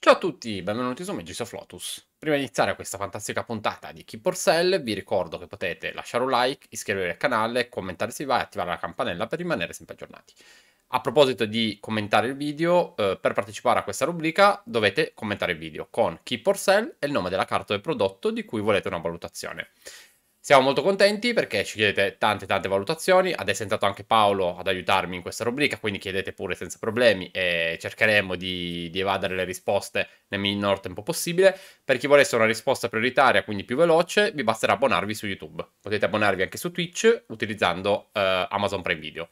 Ciao a tutti, benvenuti su Magic of Lotus. Prima di iniziare questa fantastica puntata di Keep Sell, vi ricordo che potete lasciare un like, iscrivervi al canale, commentare se vi va e attivare la campanella per rimanere sempre aggiornati. A proposito di commentare il video, eh, per partecipare a questa rubrica dovete commentare il video con Keep Sell e il nome della carta del prodotto di cui volete una valutazione. Siamo molto contenti perché ci chiedete tante tante valutazioni, adesso è entrato anche Paolo ad aiutarmi in questa rubrica, quindi chiedete pure senza problemi e cercheremo di, di evadere le risposte nel minor tempo possibile. Per chi volesse una risposta prioritaria, quindi più veloce, vi basterà abbonarvi su YouTube. Potete abbonarvi anche su Twitch utilizzando eh, Amazon Prime Video.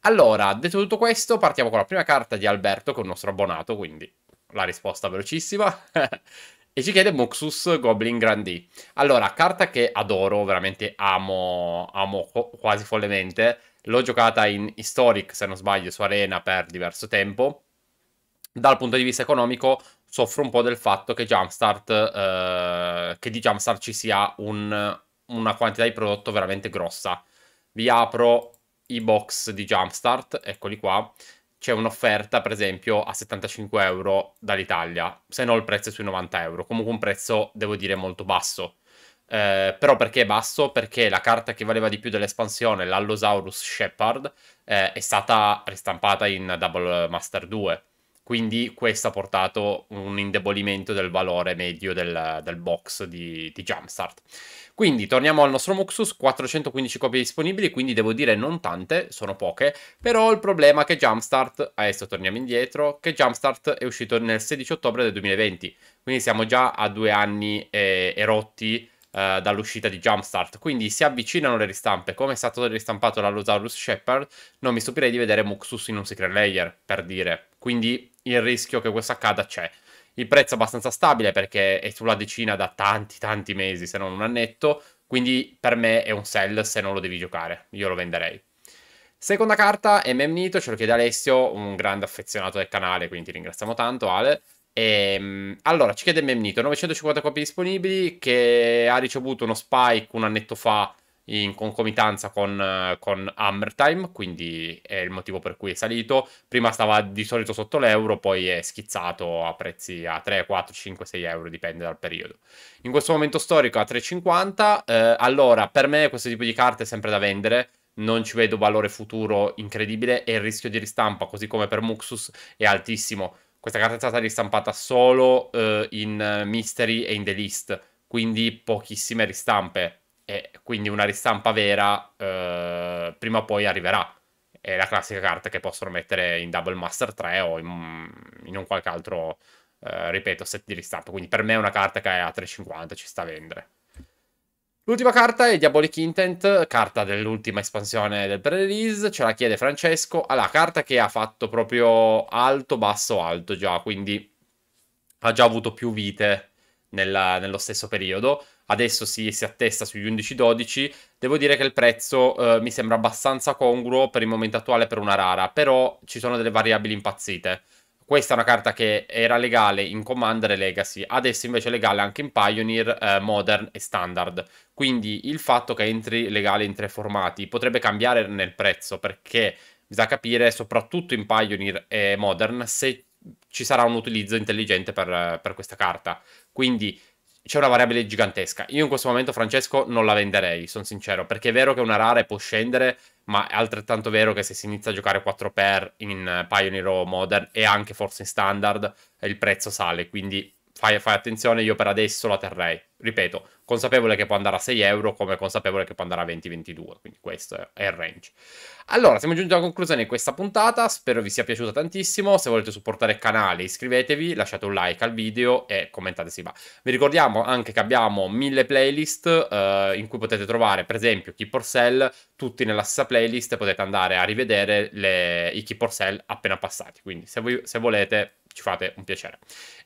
Allora, detto tutto questo, partiamo con la prima carta di Alberto, che è il nostro abbonato, quindi la risposta velocissima. E ci chiede Moxus Goblin Grandi. Allora, carta che adoro, veramente amo, amo quasi follemente. L'ho giocata in Historic, se non sbaglio, su Arena per diverso tempo. Dal punto di vista economico soffro un po' del fatto che, Jumpstart, eh, che di Jumpstart ci sia un, una quantità di prodotto veramente grossa. Vi apro i box di Jumpstart, eccoli qua c'è un'offerta, per esempio, a 75 euro dall'Italia, se no il prezzo è sui 90 euro. Comunque un prezzo, devo dire, molto basso. Eh, però perché è basso? Perché la carta che valeva di più dell'espansione, l'Allosaurus Shepard, eh, è stata ristampata in Double Master 2 quindi questo ha portato un indebolimento del valore medio del, del box di, di, Jumpstart. Quindi torniamo al nostro Muxus, 415 copie disponibili, quindi devo dire non tante, sono poche, però il problema è che Jumpstart, adesso torniamo indietro, che Jumpstart è uscito nel 16 ottobre del 2020, quindi siamo già a due anni eh, erotti eh, dall'uscita di Jumpstart, quindi si avvicinano le ristampe, come è stato ristampato l'Allosaurus Shepard, non mi stupirei di vedere Muxus in un secret layer, per dire. Quindi il rischio che questo accada c'è. Il prezzo è abbastanza stabile perché è sulla decina da tanti, tanti mesi, se non un annetto, quindi per me è un sell se non lo devi giocare, io lo venderei. Seconda carta è Memnito, ce lo chiede Alessio, un grande affezionato del canale, quindi ti ringraziamo tanto Ale. E, ehm, allora, ci chiede Memnito, 950 copie disponibili, che ha ricevuto uno spike un annetto fa in concomitanza con, eh, con Hammertime, quindi è il motivo per cui è salito. Prima stava di solito sotto l'euro, poi è schizzato a prezzi a 3, 4, 5, 6 euro, dipende dal periodo. In questo momento storico a 3,50. Eh, allora, per me questo tipo di carte è sempre da vendere non ci vedo valore futuro incredibile e il rischio di ristampa, così come per Muxus, è altissimo. Questa carta è stata ristampata solo uh, in Mystery e in The List, quindi pochissime ristampe e quindi una ristampa vera eh, prima o poi arriverà. È la classica carta che possono mettere in Double Master 3 o in, in un qualche altro, eh, ripeto, set di ristampa. Quindi per me è una carta che è a 3,50 ci sta a vendere. L'ultima carta è Diabolic Intent, carta dell'ultima espansione del pre-release, ce la chiede Francesco. Allora, ah carta che ha fatto proprio alto, basso, alto già, quindi ha già avuto più vite nella, nello stesso periodo. Adesso si, si attesta sugli 11-12. Devo dire che il prezzo eh, mi sembra abbastanza congruo per il momento attuale per una rara, però ci sono delle variabili impazzite. Questa è una carta che era legale in Commander e Legacy, adesso invece è legale anche in Pioneer, eh, Modern e Standard. Quindi il fatto che entri legale in tre formati potrebbe cambiare nel prezzo perché bisogna capire soprattutto in Pioneer e Modern se ci sarà un utilizzo intelligente per, per questa carta. Quindi c'è una variabile gigantesca. Io in questo momento, Francesco, non la venderei, sono sincero, perché è vero che una rara può scendere, ma è altrettanto vero che se si inizia a giocare 4 pair in eh, Pioneer o Modern e anche forse in Standard, il prezzo sale, quindi fai, fai attenzione, io per adesso la terrei ripeto, consapevole che può andare a 6 euro come consapevole che può andare a 20-22, quindi questo è il range. Allora, siamo giunti alla conclusione di questa puntata, spero vi sia piaciuta tantissimo, se volete supportare il canale iscrivetevi, lasciate un like al video e commentate se va. Vi ricordiamo anche che abbiamo mille playlist eh, in cui potete trovare per esempio Keep or Sell, tutti nella stessa playlist potete andare a rivedere le, i Keep or Sell appena passati, quindi se, voi, se volete ci fate un piacere.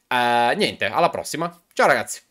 Eh, niente, alla prossima, ciao ragazzi!